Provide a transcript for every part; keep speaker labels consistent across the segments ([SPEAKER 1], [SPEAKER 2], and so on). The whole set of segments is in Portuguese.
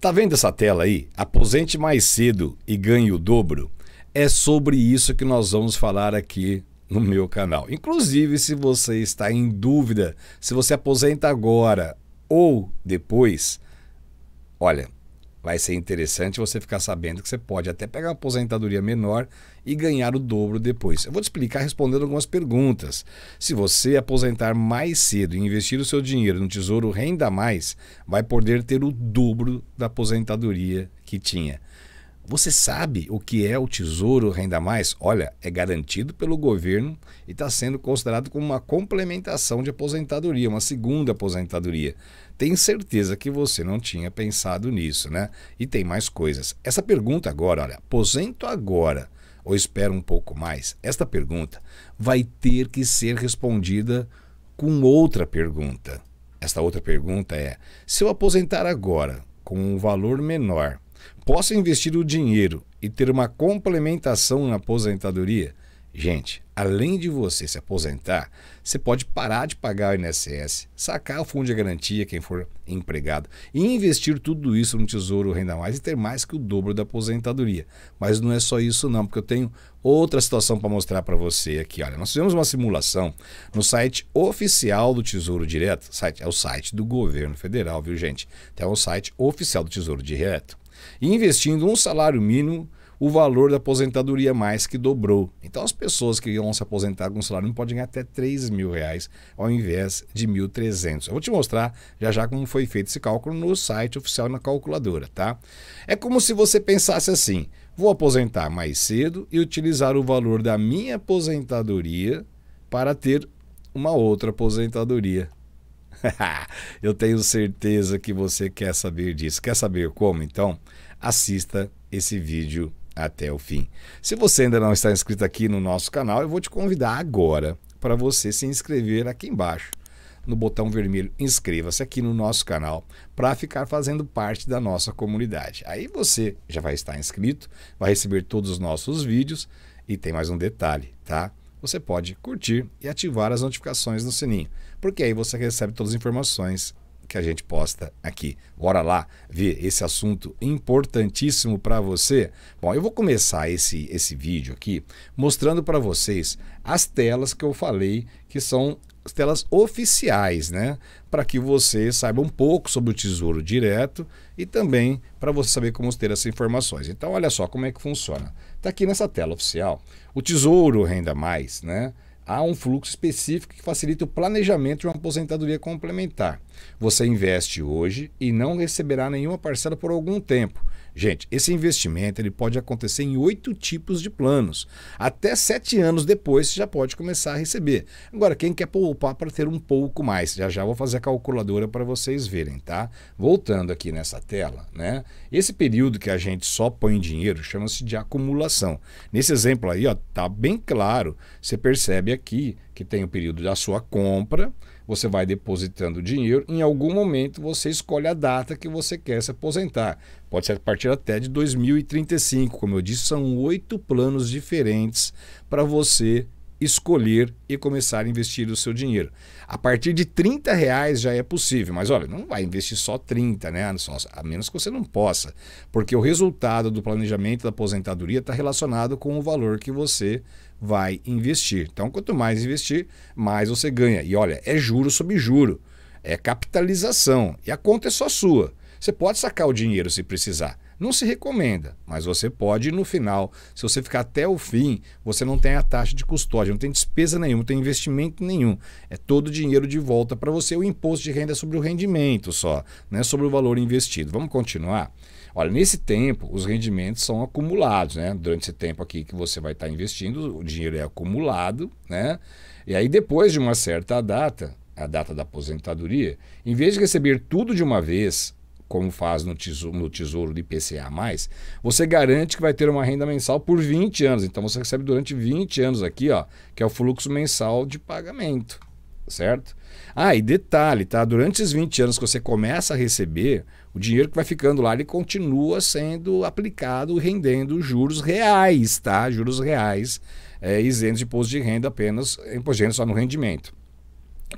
[SPEAKER 1] Tá vendo essa tela aí? Aposente mais cedo e ganhe o dobro. É sobre isso que nós vamos falar aqui no meu canal. Inclusive, se você está em dúvida se você aposenta agora ou depois, olha, vai ser interessante você ficar sabendo que você pode até pegar uma aposentadoria menor e ganhar o dobro depois. Eu vou te explicar respondendo algumas perguntas. Se você aposentar mais cedo e investir o seu dinheiro no Tesouro Renda Mais, vai poder ter o dobro da aposentadoria que tinha. Você sabe o que é o Tesouro Renda Mais? Olha, é garantido pelo governo e está sendo considerado como uma complementação de aposentadoria, uma segunda aposentadoria. Tem certeza que você não tinha pensado nisso, né? E tem mais coisas. Essa pergunta agora, olha, aposento agora ou espero um pouco mais? Esta pergunta vai ter que ser respondida com outra pergunta. Esta outra pergunta é: se eu aposentar agora com um valor menor, posso investir o dinheiro e ter uma complementação na aposentadoria? Gente, além de você se aposentar, você pode parar de pagar o INSS, sacar o fundo de garantia quem for empregado e investir tudo isso no Tesouro Renda Mais e ter mais que o dobro da aposentadoria. Mas não é só isso não, porque eu tenho outra situação para mostrar para você aqui. Olha, nós fizemos uma simulação no site oficial do Tesouro Direto, site, é o site do governo federal, viu gente? Então é o site oficial do Tesouro Direto. E investindo um salário mínimo o valor da aposentadoria mais que dobrou. Então as pessoas que vão se aposentar com salário não podem ganhar até 3 mil reais ao invés de 1.300. Eu vou te mostrar já já como foi feito esse cálculo no site oficial na calculadora, tá? É como se você pensasse assim, vou aposentar mais cedo e utilizar o valor da minha aposentadoria para ter uma outra aposentadoria. Eu tenho certeza que você quer saber disso. Quer saber como? Então, assista esse vídeo até o fim. Se você ainda não está inscrito aqui no nosso canal, eu vou te convidar agora para você se inscrever aqui embaixo no botão vermelho inscreva-se aqui no nosso canal para ficar fazendo parte da nossa comunidade. Aí você já vai estar inscrito, vai receber todos os nossos vídeos e tem mais um detalhe, tá? Você pode curtir e ativar as notificações no sininho, porque aí você recebe todas as informações que a gente posta aqui. Bora lá ver esse assunto importantíssimo para você. Bom, eu vou começar esse, esse vídeo aqui mostrando para vocês as telas que eu falei que são as telas oficiais, né? Para que você saiba um pouco sobre o Tesouro Direto e também para você saber como ter essas informações. Então, olha só como é que funciona. Está aqui nessa tela oficial. O Tesouro Renda Mais, né? Há um fluxo específico que facilita o planejamento de uma aposentadoria complementar. Você investe hoje e não receberá nenhuma parcela por algum tempo. Gente, esse investimento ele pode acontecer em oito tipos de planos. Até sete anos depois você já pode começar a receber. Agora, quem quer poupar para ter um pouco mais? Já já vou fazer a calculadora para vocês verem, tá? Voltando aqui nessa tela, né? Esse período que a gente só põe dinheiro chama-se de acumulação. Nesse exemplo aí, ó, tá bem claro. Você percebe aqui que tem o período da sua compra, você vai depositando dinheiro, em algum momento você escolhe a data que você quer se aposentar. Pode ser a partir até de 2035. Como eu disse, são oito planos diferentes para você escolher e começar a investir o seu dinheiro. A partir de 30 reais já é possível, mas olha, não vai investir só 30, né? Só, a menos que você não possa, porque o resultado do planejamento da aposentadoria está relacionado com o valor que você vai investir. Então, quanto mais investir, mais você ganha. E olha, é juro sobre juro, é capitalização e a conta é só sua. Você pode sacar o dinheiro se precisar. Não se recomenda, mas você pode no final. Se você ficar até o fim, você não tem a taxa de custódia, não tem despesa nenhuma, não tem investimento nenhum. É todo o dinheiro de volta para você. O imposto de renda é sobre o rendimento só, não é sobre o valor investido. Vamos continuar? Olha, nesse tempo, os rendimentos são acumulados, né? Durante esse tempo aqui que você vai estar investindo, o dinheiro é acumulado, né? E aí, depois de uma certa data, a data da aposentadoria, em vez de receber tudo de uma vez, como faz no tesouro, no tesouro de IPCA, você garante que vai ter uma renda mensal por 20 anos. Então você recebe durante 20 anos aqui, ó, que é o fluxo mensal de pagamento certo? Ah, e detalhe, tá? Durante esses 20 anos que você começa a receber, o dinheiro que vai ficando lá, ele continua sendo aplicado, rendendo juros reais, tá? Juros reais, é, isentos de imposto de renda apenas, imposto de renda só no rendimento.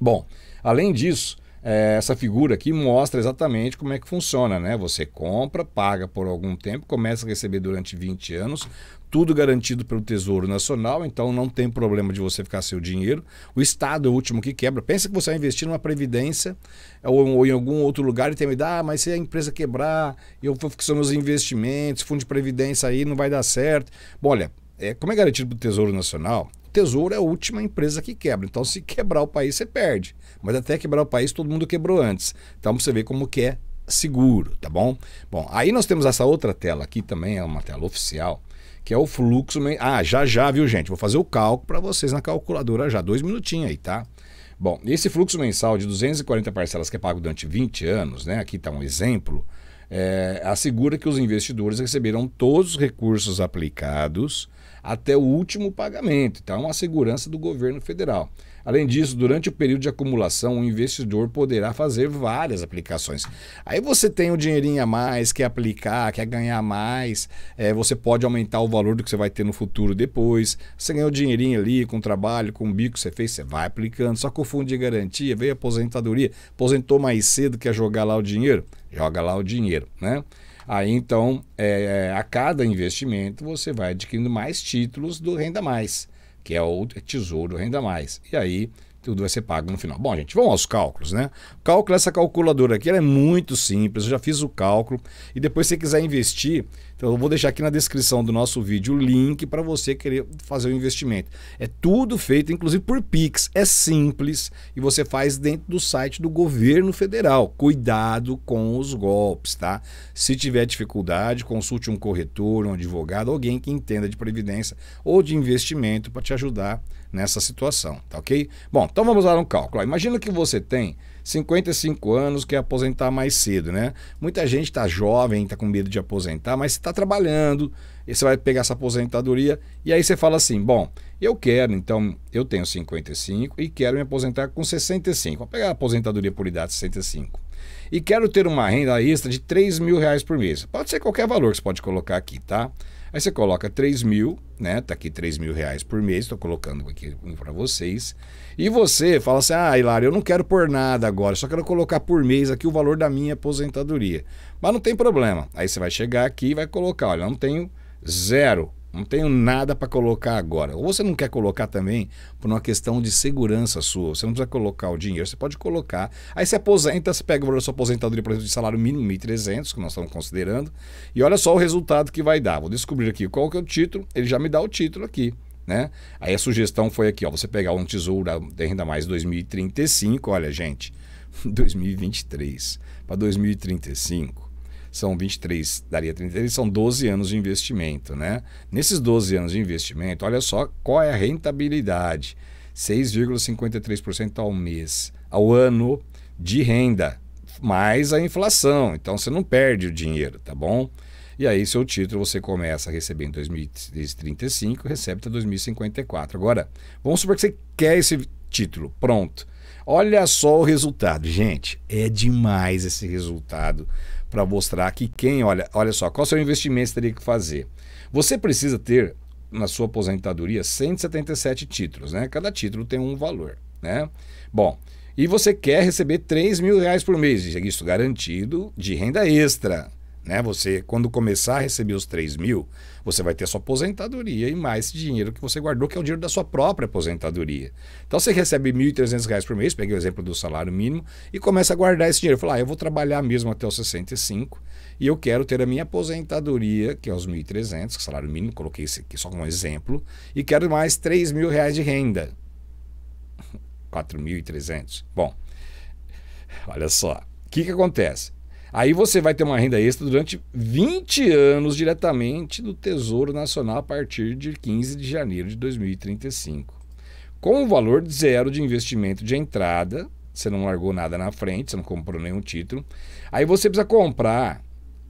[SPEAKER 1] Bom, além disso, é, essa figura aqui mostra exatamente como é que funciona, né? Você compra, paga por algum tempo, começa a receber durante 20 anos, tudo garantido pelo Tesouro Nacional, então não tem problema de você ficar sem o dinheiro. O Estado é o último que quebra. Pensa que você vai investir numa previdência ou, ou em algum outro lugar e tem me dar, ah, mas se a empresa quebrar, eu vou fixar meus investimentos, fundo de previdência aí não vai dar certo. Bom, olha, é, como é garantido pelo Tesouro Nacional, o Tesouro é a última empresa que quebra. Então, se quebrar o país, você perde. Mas até quebrar o país, todo mundo quebrou antes. Então, você vê como que é seguro, tá bom? Bom, aí nós temos essa outra tela aqui também, é uma tela oficial, que é o fluxo. Ah, já já, viu, gente? Vou fazer o cálculo para vocês na calculadora já. Dois minutinhos aí, tá? Bom, esse fluxo mensal de 240 parcelas que é pago durante 20 anos, né? Aqui está um exemplo. É, assegura que os investidores receberam todos os recursos aplicados até o último pagamento. Então, é uma segurança do governo federal. Além disso, durante o período de acumulação, o investidor poderá fazer várias aplicações. Aí você tem o dinheirinho a mais, quer aplicar, quer ganhar mais, é, você pode aumentar o valor do que você vai ter no futuro depois. Você ganhou dinheirinho ali com o trabalho, com o bico que você fez, você vai aplicando. Só que o fundo de garantia veio a aposentadoria, aposentou mais cedo, quer jogar lá o dinheiro? Joga lá o dinheiro, né? Aí então, é, a cada investimento, você vai adquirindo mais títulos do Renda Mais que é o Tesouro Renda Mais. E aí tudo vai ser pago no final. Bom, gente, vamos aos cálculos, né? Cálculo, essa calculadora aqui, ela é muito simples, eu já fiz o cálculo. E depois, se você quiser investir, então eu vou deixar aqui na descrição do nosso vídeo o link para você querer fazer o investimento. É tudo feito, inclusive por Pix, é simples e você faz dentro do site do governo federal. Cuidado com os golpes, tá? Se tiver dificuldade, consulte um corretor, um advogado, alguém que entenda de previdência ou de investimento para te ajudar nessa situação, tá ok? Bom, então vamos lá no cálculo. Imagina que você tem 55 anos, quer aposentar mais cedo, né? Muita gente está jovem, está com medo de aposentar, mas está trabalhando, e você vai pegar essa aposentadoria, e aí você fala assim: bom, eu quero, então, eu tenho 55 e quero me aposentar com 65. Vou pegar a aposentadoria por idade 65. E quero ter uma renda extra de 3 mil reais por mês. Pode ser qualquer valor que você pode colocar aqui, tá? Aí você coloca 3 mil, né? Tá aqui 3 mil reais por mês, estou colocando aqui um para vocês. E você fala assim, ah, Hilário, eu não quero pôr nada agora, só quero colocar por mês aqui o valor da minha aposentadoria. Mas não tem problema. Aí você vai chegar aqui e vai colocar, olha, eu não tenho zero não tenho nada para colocar agora. Ou você não quer colocar também por uma questão de segurança sua. Você não precisa colocar o dinheiro, você pode colocar. Aí você aposenta, você pega o valor da sua aposentadoria, por exemplo, de salário mínimo, 1.300, que nós estamos considerando, e olha só o resultado que vai dar. Vou descobrir aqui qual que é o título, ele já me dá o título aqui. Né? Aí a sugestão foi aqui, ó, você pegar um tesouro de renda mais 2035, olha gente, 2023 para 2035 são 23, daria 33, são 12 anos de investimento, né? Nesses 12 anos de investimento, olha só qual é a rentabilidade. 6,53% ao mês, ao ano de renda, mais a inflação. Então você não perde o dinheiro, tá bom? E aí seu título você começa a receber em 2035, recebe até 2054. Agora, vamos supor que você quer esse título, pronto. Olha só o resultado, gente, é demais esse resultado para mostrar que quem, olha, olha só, qual seu investimento você teria que fazer? Você precisa ter na sua aposentadoria 177 títulos, né? Cada título tem um valor, né? Bom, e você quer receber 3 mil reais por mês, isso é garantido de renda extra. Né? Você, quando começar a receber os 3 mil, você vai ter sua aposentadoria e mais esse dinheiro que você guardou, que é o dinheiro da sua própria aposentadoria. Então você recebe R$ 1.300 por mês, peguei o exemplo do salário mínimo, e começa a guardar esse dinheiro. Fala, ah, eu vou trabalhar mesmo até os 65 e eu quero ter a minha aposentadoria, que é os 1.300, é salário mínimo, coloquei isso aqui só como exemplo, e quero mais R$ mil reais de renda. 4.300. Bom, olha só. O que, que acontece? Aí você vai ter uma renda extra durante 20 anos diretamente do Tesouro Nacional a partir de 15 de janeiro de 2035. Com o valor zero de investimento de entrada, você não largou nada na frente, você não comprou nenhum título. Aí você precisa comprar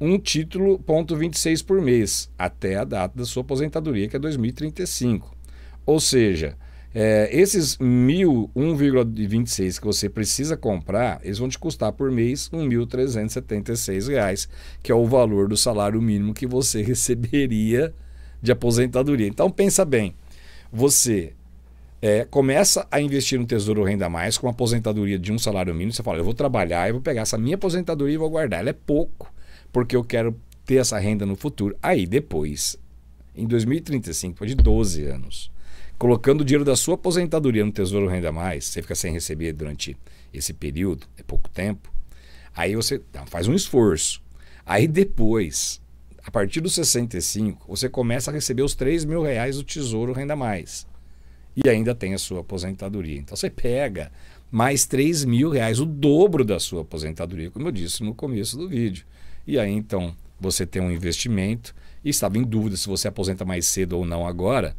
[SPEAKER 1] um título ponto 26 por mês até a data da sua aposentadoria, que é 2035. Ou seja, é, esses mil 1,26 que você precisa comprar, eles vão te custar por mês R$ 1.376, que é o valor do salário mínimo que você receberia de aposentadoria. Então pensa bem, você é, começa a investir no Tesouro Renda Mais com uma aposentadoria de um salário mínimo, você fala, eu vou trabalhar, eu vou pegar essa minha aposentadoria e vou guardar. Ela é pouco, porque eu quero ter essa renda no futuro. Aí depois, em 2035, depois de 12 anos, colocando o dinheiro da sua aposentadoria no Tesouro Renda Mais, você fica sem receber durante esse período, é pouco tempo. Aí você faz um esforço. Aí depois, a partir dos 65, você começa a receber os 3 mil reais do Tesouro Renda Mais. E ainda tem a sua aposentadoria. Então você pega mais 3 mil reais, o dobro da sua aposentadoria, como eu disse no começo do vídeo. E aí então você tem um investimento e estava em dúvida se você aposenta mais cedo ou não agora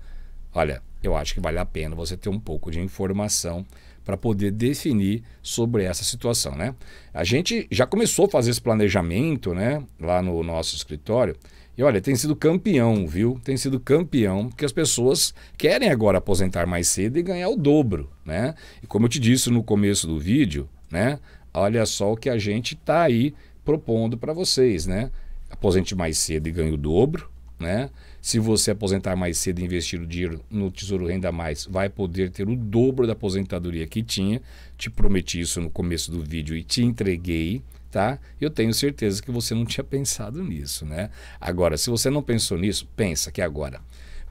[SPEAKER 1] Olha, eu acho que vale a pena você ter um pouco de informação para poder definir sobre essa situação, né? A gente já começou a fazer esse planejamento, né, lá no nosso escritório. E olha, tem sido campeão, viu? Tem sido campeão, porque as pessoas querem agora aposentar mais cedo e ganhar o dobro, né? E como eu te disse no começo do vídeo, né? Olha só o que a gente está aí propondo para vocês, né? Aposente mais cedo e ganhe o dobro, né? Se você aposentar mais cedo e investir o dinheiro no Tesouro Renda Mais, vai poder ter o dobro da aposentadoria que tinha. Te prometi isso no começo do vídeo e te entreguei, tá? Eu tenho certeza que você não tinha pensado nisso, né? Agora, se você não pensou nisso, pensa que agora,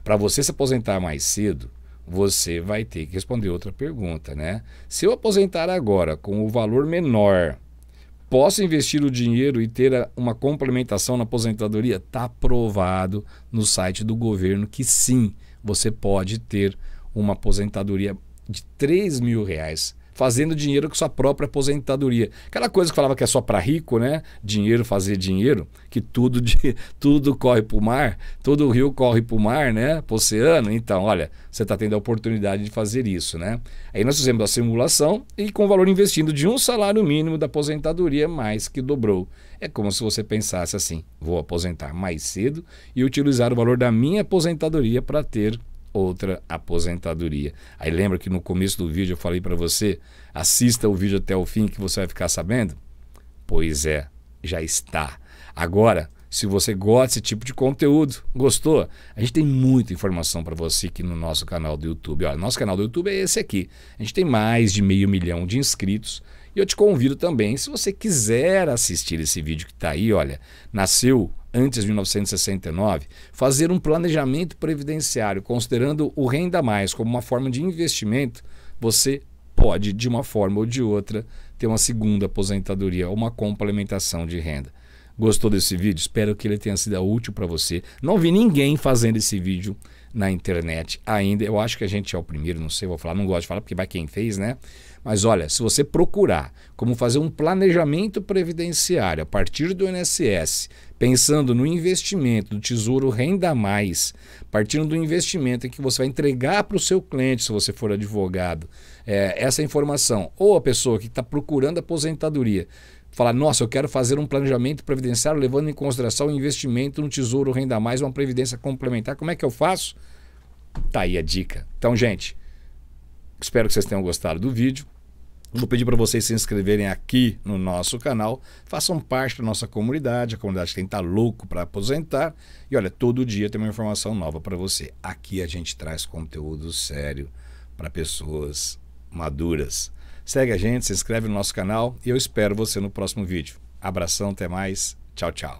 [SPEAKER 1] para você se aposentar mais cedo, você vai ter que responder outra pergunta, né? Se eu aposentar agora com o valor menor Posso investir o dinheiro e ter uma complementação na aposentadoria? Está aprovado no site do governo que sim, você pode ter uma aposentadoria de 3 mil reais fazendo dinheiro com sua própria aposentadoria. Aquela coisa que falava que é só para rico, né? Dinheiro fazer dinheiro, que tudo, de, tudo corre para o mar, todo o rio corre para o mar, né? Para o oceano. Então, olha, você está tendo a oportunidade de fazer isso, né? Aí nós fizemos a simulação e com o valor investido de um salário mínimo da aposentadoria mais que dobrou. É como se você pensasse assim: vou aposentar mais cedo e utilizar o valor da minha aposentadoria para ter outra aposentadoria. Aí lembra que no começo do vídeo eu falei para você, assista o vídeo até o fim que você vai ficar sabendo? Pois é, já está. Agora, se você gosta desse tipo de conteúdo, gostou? A gente tem muita informação para você aqui no nosso canal do YouTube. Olha, nosso canal do YouTube é esse aqui. A gente tem mais de meio milhão de inscritos. E eu te convido também, se você quiser assistir esse vídeo que está aí, olha, nasceu antes de 1969, fazer um planejamento previdenciário, considerando o renda mais como uma forma de investimento, você pode, de uma forma ou de outra, ter uma segunda aposentadoria ou uma complementação de renda. Gostou desse vídeo? Espero que ele tenha sido útil para você. Não vi ninguém fazendo esse vídeo na internet ainda. Eu acho que a gente é o primeiro, não sei, vou falar, não gosto de falar porque vai quem fez, né? Mas olha, se você procurar como fazer um planejamento previdenciário a partir do INSS, pensando no investimento do Tesouro Renda Mais, partindo do investimento em que você vai entregar para o seu cliente, se você for advogado, é, essa informação, ou a pessoa que está procurando aposentadoria falar, nossa, eu quero fazer um planejamento previdenciário levando em consideração o investimento no Tesouro Renda Mais, uma previdência complementar. Como é que eu faço? Tá aí a dica. Então, gente, espero que vocês tenham gostado do vídeo. Vou pedir para vocês se inscreverem aqui no nosso canal, façam parte da nossa comunidade, a comunidade tem que estar louco para aposentar. E olha, todo dia tem uma informação nova para você. Aqui a gente traz conteúdo sério para pessoas maduras. Segue a gente, se inscreve no nosso canal e eu espero você no próximo vídeo. Abração, até mais. Tchau, tchau.